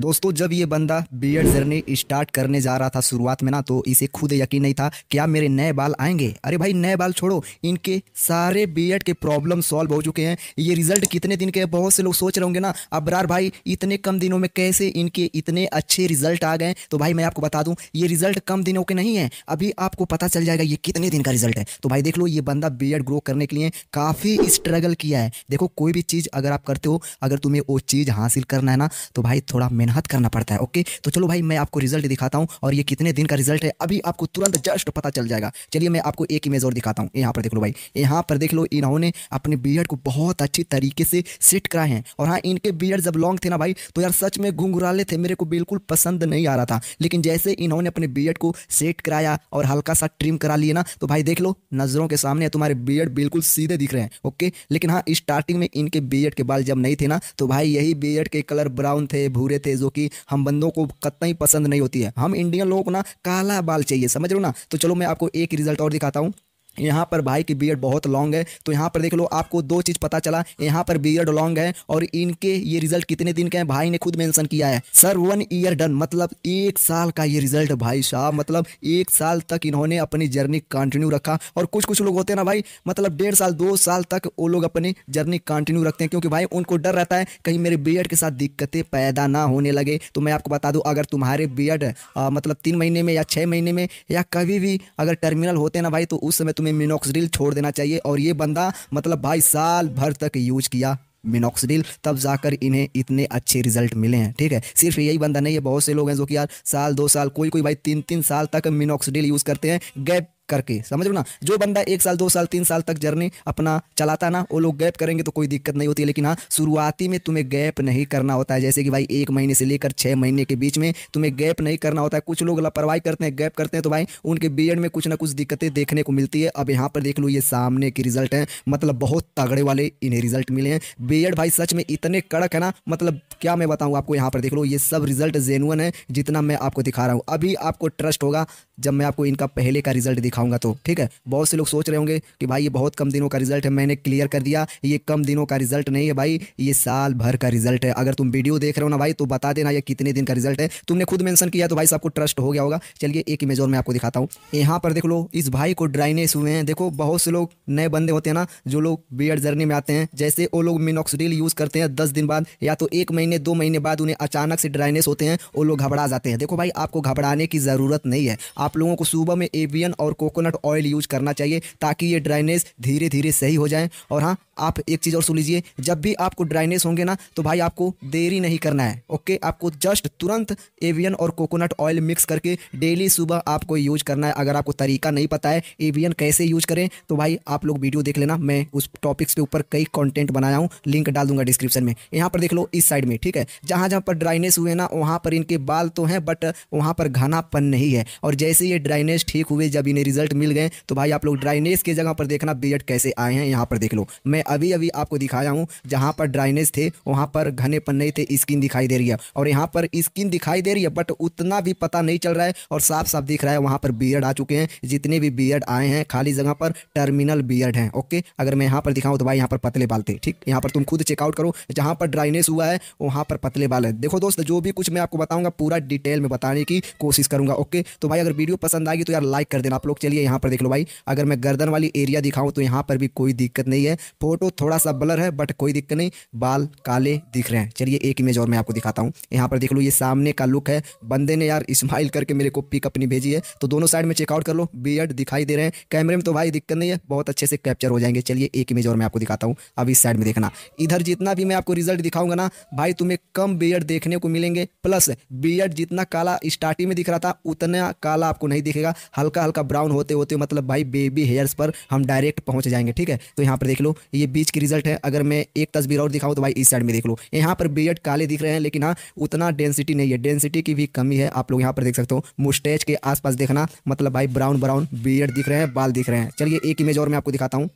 दोस्तों जब ये बंदा बियर्ड जर्नी स्टार्ट करने जा रहा था शुरुआत में ना तो इसे खुद यकीन नहीं था क्या मेरे नए बाल आएंगे अरे भाई नए बाल छोड़ो इनके सारे बियर्ड के प्रॉब्लम सॉल्व हो चुके हैं ये रिजल्ट कितने दिन के बहुत से लोग सोच रहे होंगे ना अबरार भाई इतने कम दिनों में कैसे इनके इतने अच्छे रिजल्ट आ गए तो भाई मैं आपको बता दूँ ये रिजल्ट कम दिनों के नहीं है अभी आपको पता चल जाएगा ये कितने दिन का रिजल्ट है तो भाई देख लो ये बंदा एड ग्रो करने के लिए काफ़ी स्ट्रगल किया है देखो कोई भी चीज़ अगर आप करते हो अगर तुम्हें वो चीज़ हासिल करना है ना तो भाई थोड़ा मेहनत करना पड़ता है ओके तो चलो भाई मैं आपको रिजल्ट दिखाता हूँ और ये कितने दिन का रिजल्ट है अभी आपको तुरंत जस्ट पता चल जाएगा चलिए मैं आपको एक इमेज और दिखाता हूँ यहाँ पर देख लो भाई यहाँ पर देख लो इन्होंने अपने बी को बहुत अच्छी तरीके से सेट कराए हैं और हाँ इनके बी जब लॉन्ग थे ना भाई तो यार सच में घुंघराले थे मेरे को बिल्कुल पसंद नहीं आ रहा था लेकिन जैसे इन्होंने अपने बी को सेट कराया और हल्का सा ट्रिम करा लिया ना तो भाई देख लो नज़रों के सामने तुम्हारे बी बिल्कुल सीधे दिख रहे हैं ओके लेकिन हाँ स्टार्टिंग में इनके बी के बाल जब नहीं थे ना तो भाई यही बी के कलर ब्राउन थे भूरे थे है जो कि हम बंदों को कतई पसंद नहीं होती है हम इंडियन लोगों को ना काला बाल चाहिए समझ लो ना तो चलो मैं आपको एक रिजल्ट और दिखाता हूँ यहाँ पर भाई की बियड बहुत लॉन्ग है तो यहाँ पर देख लो आपको दो चीज़ पता चला यहाँ पर बियड लॉन्ग है और इनके ये रिजल्ट कितने दिन के हैं भाई ने खुद मेंशन किया है सर वन ईयर डन मतलब एक साल का ये रिजल्ट भाई साहब मतलब एक साल तक इन्होंने अपनी जर्नी कंटिन्यू रखा और कुछ कुछ लोग होते हैं ना भाई मतलब डेढ़ साल दो साल तक वो लोग अपनी जर्नी कंटिन्यू रखते हैं क्योंकि भाई उनको डर रहता है कहीं मेरे बी के साथ दिक्कतें पैदा ना होने लगे तो मैं आपको बता दूँ अगर तुम्हारे बी मतलब तीन महीने में या छः महीने में या कभी भी अगर टर्मिनल होते ना भाई तो उस समय में मिनोक्सडिल छोड़ देना चाहिए और ये बंदा मतलब भाई साल भर तक यूज किया मिनोक्सडिल तब जाकर इन्हें इतने अच्छे रिजल्ट मिले हैं ठीक है सिर्फ यही बंदा नहीं है बहुत से लोग हैं जो कि यार साल दो साल कोई कोई भाई तीन तीन साल तक मिनोक्सडिल यूज़ करते हैं गैप करके समझ लो ना जो बंदा एक साल दो साल तीन साल तक जर्नी अपना चलाता ना वो लोग गैप करेंगे तो कोई दिक्कत नहीं होती है लेकिन हाँ शुरुआती में तुम्हें गैप नहीं करना होता है जैसे कि भाई एक महीने से लेकर छः महीने के बीच में तुम्हें गैप नहीं करना होता है कुछ लोग लापरवाही करते हैं गैप करते हैं तो भाई उनके बी में कुछ ना कुछ दिक्कतें देखने को मिलती है अब यहाँ पर देख लो ये सामने के रिजल्ट हैं मतलब बहुत तगड़े वाले इन्हें रिजल्ट मिले हैं बी भाई सच में इतने कड़क है ना मतलब क्या मैं बताऊँ आपको यहाँ पर देख लो ये सब रिजल्ट जेनुअन है जितना मैं आपको दिखा रहा हूँ अभी आपको ट्रस्ट होगा जब मैं आपको इनका पहले का रिजल्ट दिखा दिखाऊंगा तो ठीक है बहुत से लोग सोच रहे होंगे कि भाई ये बहुत कम दिनों का रिजल्ट है मैंने क्लियर कर दिया ये कम दिनों का रिजल्ट नहीं है भाई ये साल भर का रिजल्ट है अगर तुम वीडियो देख रहे हो ना भाई तो बता देना ये कितने दिन का रिजल्ट है तुमने खुद मैंशन किया तो भाई सबको ट्रस्ट हो गया होगा चलिए एक इमेज और मैं आपको दिखाता हूँ यहाँ पर देख लो इस भाई को ड्राइनेस हुए हैं देखो बहुत से लोग नए बंदे होते हैं ना जो लोग बी जर्नी में आते हैं जैसे वो लोग मिनोक्सडील यूज़ करते हैं दस दिन बाद या तो एक महीने दो महीने बाद उन्हें अचानक से ड्राइनेस होते हैं वो लोग घबरा जाते हैं देखो भाई आपको घबराने की ज़रूरत नहीं है आप लोगों को सुबह में एवियन और कोकोनट ऑयल यूज करना चाहिए ताकि ये ड्राइनेस धीरे धीरे सही हो जाए और हाँ आप एक चीज़ और सुन लीजिए जब भी आपको ड्राइनेस होंगे ना तो भाई आपको देरी नहीं करना है ओके आपको जस्ट तुरंत एवियन और कोकोनट ऑयल मिक्स करके डेली सुबह आपको यूज करना है अगर आपको तरीका नहीं पता है एवियन कैसे यूज करें तो भाई आप लोग वीडियो देख लेना मैं उस टॉपिक्स के ऊपर कई कॉन्टेंट बनाया हूँ लिंक डाल दूंगा डिस्क्रिप्शन में यहाँ पर देख लो इस साइड में ठीक है जहाँ जहाँ पर ड्राइनेस हुए ना वहाँ पर इनके बाल तो हैं बट वहाँ पर घनापन नहीं है और जैसे ये ड्राइनेस ठीक हुए जब इन्हें रिजल्ट मिल गए तो भाई आप लोग ड्राइनेस की जगह पर देखना बीएड कैसे आए हैं यहाँ पर देख लो मैं अभी अभी आपको दिखाया हूँ जहाँ पर ड्राइनेस थे वहाँ पर घनेपन नहीं थे स्किन दिखाई दे रही है और यहाँ पर स्किन दिखाई दे रही है बट उतना भी पता नहीं चल रहा है और साफ साफ दिख रहा है वहाँ पर बीएड आ चुके हैं जितने भी बीएड आए हैं खाली जगह पर टर्मिनल बियड हैं ओके अगर मैं यहाँ पर दिखाऊँ तो भाई यहाँ पर पतले बाल थे ठीक यहाँ पर तुम खुद चेकआउट करो जहाँ पर ड्राइनेस हुआ है वहाँ पर पतले बाल है देखो दोस्त जो भी कुछ मैं आपको बताऊँगा पूरा डिटेल में बताने की कोशिश करूँगा ओके तो भाई अगर वीडियो पसंद आएगी तो यार लाइक कर देना आप लोग चलिए यहाँ पर देख लो भाई अगर मैं गर्दन वाली एरिया दिखाऊँ तो यहाँ पर भी कोई दिक्कत नहीं है फोटो थोड़ा सा ब्लर है बट कोई दिक्कत नहीं बाल काले दिख रहे हैं चलिए एक इमेज और मैं आपको दिखाता हूँ यहाँ पर देख लो ये सामने का लुक है बंदे ने यार स्माइल करके मेरे को पिक अपनी भेजी है तो दोनों साइड में चेकआउट कर लो बी दिखाई दे रहे हैं कैमरे में तो भाई दिक्कत नहीं है बहुत अच्छे से कैप्चर हो जाएंगे चलिए एक इमेज और मैं आपको दिखाता हूँ अब इस साइड में देखना इधर जितना भी मैं आपको रिजल्ट दिखाऊंगा ना भाई तुम्हें कम बी देखने को मिलेंगे प्लस बी जितना काला स्टार्टिंग में दिख रहा था उतना काला आपको नहीं दिखेगा हल्का हल्का ब्राउन होते होते मतलब भाई बेबी हेयर्स पर हम डायरेक्ट पहुंच जाएंगे ठीक है तो यहाँ पर देख लो ये बीच की रिजल्ट है अगर मैं एक तस्वीर और दिखाऊँ तो भाई इस साइड में देख लो यहाँ पर बीएड काले दिख रहे हैं लेकिन हाँ उतना डेंसिटी नहीं है डेंसिटी की भी कमी है आप लोग यहाँ पर देख सकते हो मुस्टेज के आसपास देखना मतलब भाई ब्राउन ब्राउन बीएड दिख रहे हैं बाल दिख रहे हैं चलिए एक इमेज और मैं आपको दिखाता हूँ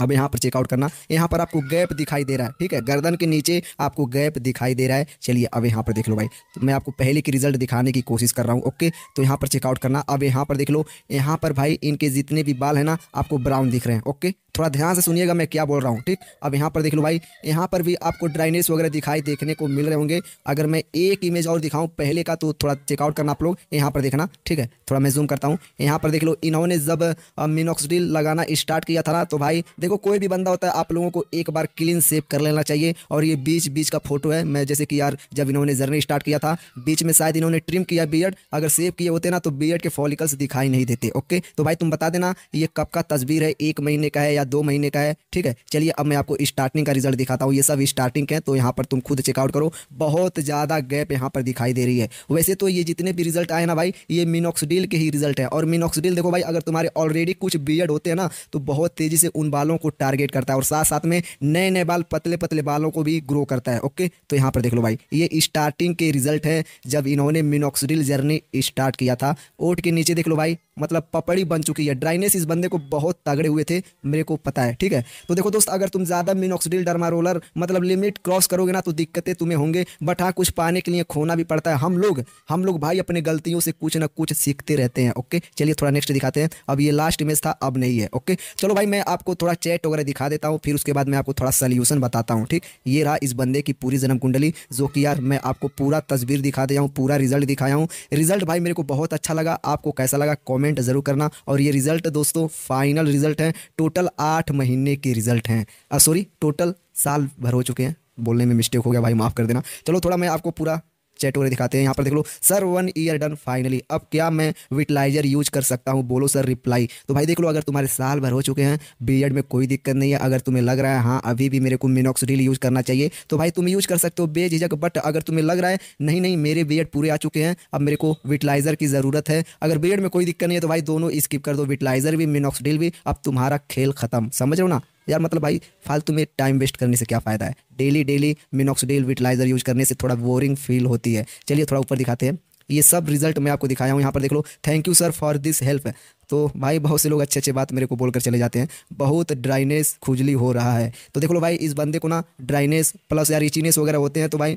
अब यहाँ पर चेकआउट करना यहाँ पर आपको गैप दिखाई दे रहा है ठीक है गर्दन के नीचे आपको गैप दिखाई दे रहा है चलिए अब यहाँ पर देख लो भाई तो मैं आपको पहले की रिजल्ट दिखाने की कोशिश कर रहा हूँ ओके तो यहाँ पर चेकआउट करना अब यहाँ पर देख लो यहाँ पर भाई इनके जितने भी बाल है ना आपको ब्राउन दिख रहे हैं ओके थोड़ा ध्यान से सुनिएगा मैं क्या बोल रहा हूँ ठीक अब यहाँ पर देख लो भाई यहाँ पर भी आपको ड्राइनेस वगैरह दिखाई देखने को मिल रहे होंगे अगर मैं एक इमेज और दिखाऊँ पहले का तो थोड़ा चेकआउट करना आप लोग यहाँ पर देखना ठीक है थोड़ा मैं जूम करता हूँ यहाँ पर देख लो इन्होंने जब मिनोक्सडील लगाना स्टार्ट किया था ना तो भाई देखो कोई भी बंदा होता है आप लोगों को एक बार क्लीन सेव कर लेना चाहिए और ये बीच बीच का फोटो है मैं जैसे कि यार जब इन्होंने जर्नी स्टार्ट किया था बीच में शायद इन्होंने ट्रिम किया बियड अगर सेव किए होते ना तो बियड के फॉलिकल्स दिखाई नहीं देते ओके तो भाई तुम बता देना ये कब का तस्वीर है एक महीने का है या दो महीने का है ठीक है चलिए अब मैं आपको स्टार्टिंग का रिजल्ट दिखाता हूँ ये सब स्टार्टिंग के तो यहाँ पर तुम खुद चेकआउट करो बहुत ज़्यादा गैप यहाँ पर दिखाई दे रही है वैसे तो ये जितने भी रिजल्ट आए ना भाई ये मिनोक्सडील मिनॉक्सिडिल के ही रिजल्ट है और मिनॉक्सिडिल देखो भाई अगर तुम्हारे ऑलरेडी कुछ बियड होते हैं ना तो बहुत तेज़ी से उन बालों को टारगेट करता है और साथ साथ में नए नए बाल पतले पतले बालों को भी ग्रो करता है ओके तो यहाँ पर देख लो भाई ये स्टार्टिंग के रिजल्ट है जब इन्होंने मिनॉक्सिडिल जर्नी स्टार्ट किया था ओट के नीचे देख लो भाई मतलब पपड़ी बन चुकी है ड्राइनेस इस बंदे को बहुत तगड़े हुए थे मेरे को पता है ठीक है तो देखो दोस्त अगर तुम ज़्यादा मिनॉक्सिडिल डरमा रोलर मतलब लिमिट क्रॉस करोगे ना तो दिक्कतें तुम्हें होंगे बट हाँ कुछ पाने के लिए खोना भी पड़ता है हम लोग हम लोग भाई अपने गलतियों से कुछ ना कुछ सीखते करते रहते हैं ओके चलिए थोड़ा नेक्स्ट दिखाते हैं अब ये लास्ट इमेज था अब नहीं है ओके चलो भाई मैं आपको थोड़ा चैट वगैरह दिखा देता हूँ फिर उसके बाद मैं आपको थोड़ा सल्यूशन बताता हूँ ठीक ये रहा इस बंदे की पूरी जन्म कुंडली जो कि यार मैं आपको पूरा तस्वीर दिखा दिया हूँ पूरा रिजल्ट दिखाया हूँ रिजल्ट भाई मेरे को बहुत अच्छा लगा आपको कैसा लगा कॉमेंट ज़रूर करना और ये रिजल्ट दोस्तों फाइनल रिजल्ट है टोटल आठ महीने के रिजल्ट हैं सॉरी टोटल साल भर हो चुके हैं बोलने में मिस्टेक हो गया भाई माफ़ कर देना चलो थोड़ा मैं आपको पूरा चैट वगैरह दिखाते हैं यहाँ पर देख लो sir one year done finally अब क्या मैं विटलाइजर यूज कर सकता हूँ बोलो सर रिप्लाई तो भाई देख लो अगर तुम्हारे साल भर हो चुके हैं बी में कोई दिक्कत नहीं है अगर तुम्हें लग रहा है हाँ अभी भी मेरे को मिनोक्स यूज करना चाहिए तो भाई तुम यूज कर सकते हो बेझिझक बट अगर तुम्हें लग रहा है नहीं नहीं मेरे बी पूरे आ चुके हैं अब मेरे को विटलाइजर की ज़रूरत है अगर बी में कोई दिक्कत नहीं है तो भाई दोनों स्किप कर दो विटलाइजर भी मिनोक्स भी अब तुम्हारा खेल खत्म समझ रहे हो ना यार मतलब भाई फालतू में टाइम वेस्ट करने से क्या फ़ायदा है daily daily minoxidil vitalizer use करने से थोड़ा बोरिंग फील होती है चलिए थोड़ा ऊपर दिखाते हैं ये सब रिजल्ट मैं आपको दिखाया हूँ यहाँ पर देख लो thank you sir for this help तो भाई बहुत से लोग अच्छे अच्छे बात मेरे को बोलकर चले जाते हैं बहुत ड्राइनेस खुजली हो रहा है तो देख लो भाई इस बंदे को ना ड्राइनेस प्लस यार इचीनेस वगैरह होते हैं तो भाई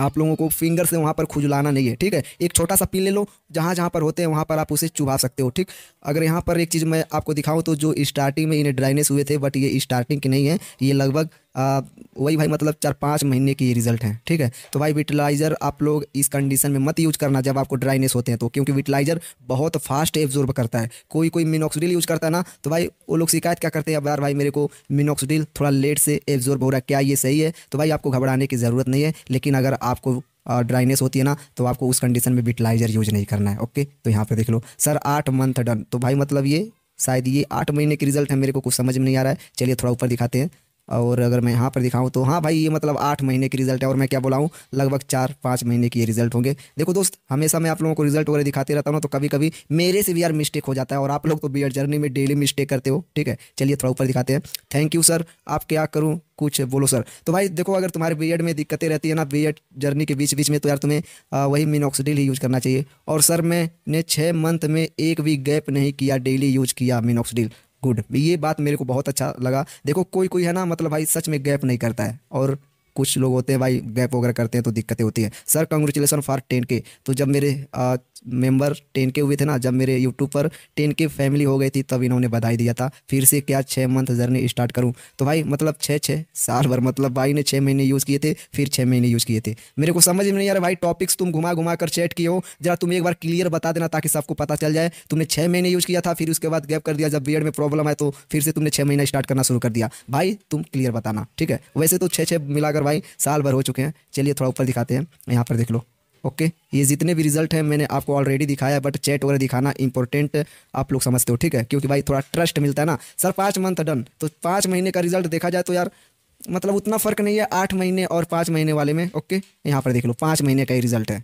आप लोगों को फिंगर से वहाँ पर खुजलाना नहीं है ठीक है एक छोटा सा पिन ले लो जहाँ जहाँ पर होते हैं वहाँ पर आप उसे चुभा सकते हो ठीक अगर यहाँ पर एक चीज़ मैं आपको दिखाऊँ तो जो स्टार्टिंग में इन्हें ड्राइनेस हुए थे बट ये स्टार्टिंग के नहीं है ये लगभग आ, वही भाई मतलब चार पाँच महीने की ये रिजल्ट हैं ठीक है तो भाई विटिलाइजर आप लोग इस कंडीशन में मत यूज करना जब आपको ड्राइनेस होते हैं तो क्योंकि विटिलाइजर बहुत फास्ट एब्जॉर्ब करता है कोई कोई मिनोक्सडील यूज करता है ना तो भाई वो लोग शिकायत क्या करते हैं अब यार भाई मेरे को मिनोक्सडील थोड़ा लेट से एब्जॉर्ब हो रहा है क्या ये सही है तो भाई आपको घबराने की ज़रूरत नहीं है लेकिन अगर आपको ड्राइनेस होती है ना तो आपको उस कंडीशन में विटिलाइजर यूज नहीं करना है ओके तो यहाँ पे देख लो सर आठ मंथ डन तो भाई मतलब ये शायद ये आठ महीने के रिजल्ट है मेरे को कुछ समझ में नहीं आ रहा है चलिए थोड़ा ऊपर दिखाते हैं और अगर मैं यहाँ पर दिखाऊँ तो हाँ भाई ये मतलब आठ महीने की रिजल्ट है और मैं क्या बोला हूँ लगभग चार पाँच महीने की ये रिजल्ट होंगे देखो दोस्त हमेशा मैं आप लोगों को रिजल्ट वगैरह दिखाते रहता हूँ तो कभी कभी मेरे से भी यार मिस्टेक हो जाता है और आप लोग तो बी जर्नी में डेली मिस्टेक करते हो ठीक है चलिए थोड़ा ऊपर दिखाते हैं थैंक यू सर आप क्या करूँ कुछ बोलो सर तो भाई देखो अगर तुम्हारे बी में दिक्कतें रहती है ना बी जर्नी के बीच बीच में तो यार तुम्हें वही मिनॉक्सिडिल ही यूज़ करना चाहिए और सर मैंने छः मंथ में एक भी गैप नहीं किया डेली यूज किया मिनॉक्सिडिल गुड ये बात मेरे को बहुत अच्छा लगा देखो कोई कोई है ना मतलब भाई सच में गैप नहीं करता है और कुछ लोग होते हैं भाई गैप वगैरह करते हैं तो दिक्कतें होती हैं सर कंग्रेचुलेसन फॉर टेन के तो जब मेरे आ, मेंबर टेन के हुए थे ना जब मेरे यूट्यूब पर टेन के फैमिली हो गई थी तब इन्होंने बधाई दिया था फिर से क्या छः मंथ जर्नी स्टार्ट करूँ तो भाई मतलब छः छः साल भर मतलब भाई ने छः महीने यूज़ किए थे फिर छः महीने यूज़ किए थे मेरे को समझ में नहीं आ रहा भाई टॉपिक्स तुम घुमा घुमा कर चैट किए हो जरा तुम एक बार क्लियर बता देना ताकि सबको पता चल जाए तुमने छः महीने यूज़ किया था फिर उसके बाद गैप कर दिया जब बी में प्रॉब्लम आए तो फिर से तुमने छः महीना स्टार्ट करना शुरू कर दिया भाई तुम क्लियर बताना ठीक है वैसे तो छः छः मिलाकर कर भाई साल भर हो चुके हैं चलिए थोड़ा ऊपर दिखाते हैं यहाँ पर देख लो ओके ये जितने भी रिजल्ट हैं मैंने आपको ऑलरेडी दिखाया बट चैट वगैरह दिखाना इंपॉर्टेंट आप लोग समझते हो ठीक है क्योंकि भाई थोड़ा ट्रस्ट मिलता है ना सर पाँच मंथ डन तो पाँच महीने का रिजल्ट देखा जाए तो यार मतलब उतना फ़र्क नहीं है आठ महीने और पाँच महीने वाले में ओके यहाँ पर देख लो पाँच महीने का ही रिजल्ट है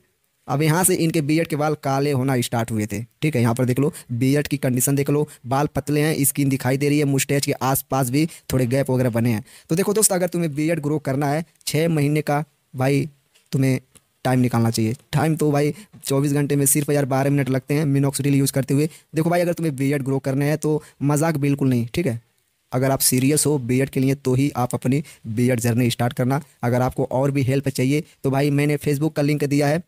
अब यहाँ से इनके बीएड के बाल काले होना स्टार्ट हुए थे ठीक है यहाँ पर देख लो बीएड की कंडीशन देख लो बाल पतले हैं स्किन दिखाई दे रही है मुस्टेज के आसपास भी थोड़े गैप वगैरह बने हैं तो देखो दोस्त अगर तुम्हें बीएड ग्रो करना है छः महीने का भाई तुम्हें टाइम निकालना चाहिए टाइम तो भाई 24 घंटे में सिर्फ यार बारह मिनट लगते हैं मिनोक्सिडिल यूज़ करते हुए देखो भाई अगर तुम्हें बीएड ग्रो करना है तो मजाक बिल्कुल नहीं ठीक है अगर आप सीरियस हो बी के लिए तो ही आप अपनी बी जर्नी स्टार्ट करना अगर आपको और भी हेल्प चाहिए तो भाई मैंने फेसबुक का लिंक दिया है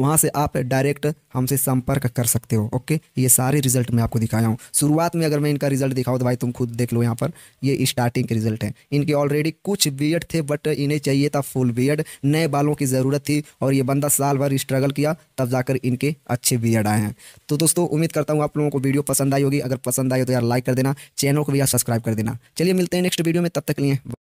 वहाँ से आप डायरेक्ट हमसे संपर्क कर सकते हो ओके ये सारे रिजल्ट मैं आपको दिखाया हूँ शुरुआत में अगर मैं इनका रिजल्ट दिखाऊँ तो भाई तुम खुद देख लो यहाँ पर ये स्टार्टिंग के रिजल्ट हैं इनके ऑलरेडी कुछ बियड थे बट इन्हें चाहिए था फुल बियड नए बालों की ज़रूरत थी और ये बंदा साल भर स्ट्रगल किया तब जाकर इनके अच्छे बियड आए हैं तो दोस्तों उम्मीद करता हूँ आप लोगों को वीडियो पसंद आई होगी अगर पसंद आई तो यार लाइक कर देना चैनल को भी यार सब्सक्राइब कर देना चलिए मिलते हैं नेक्स्ट वीडियो में तब तक लिए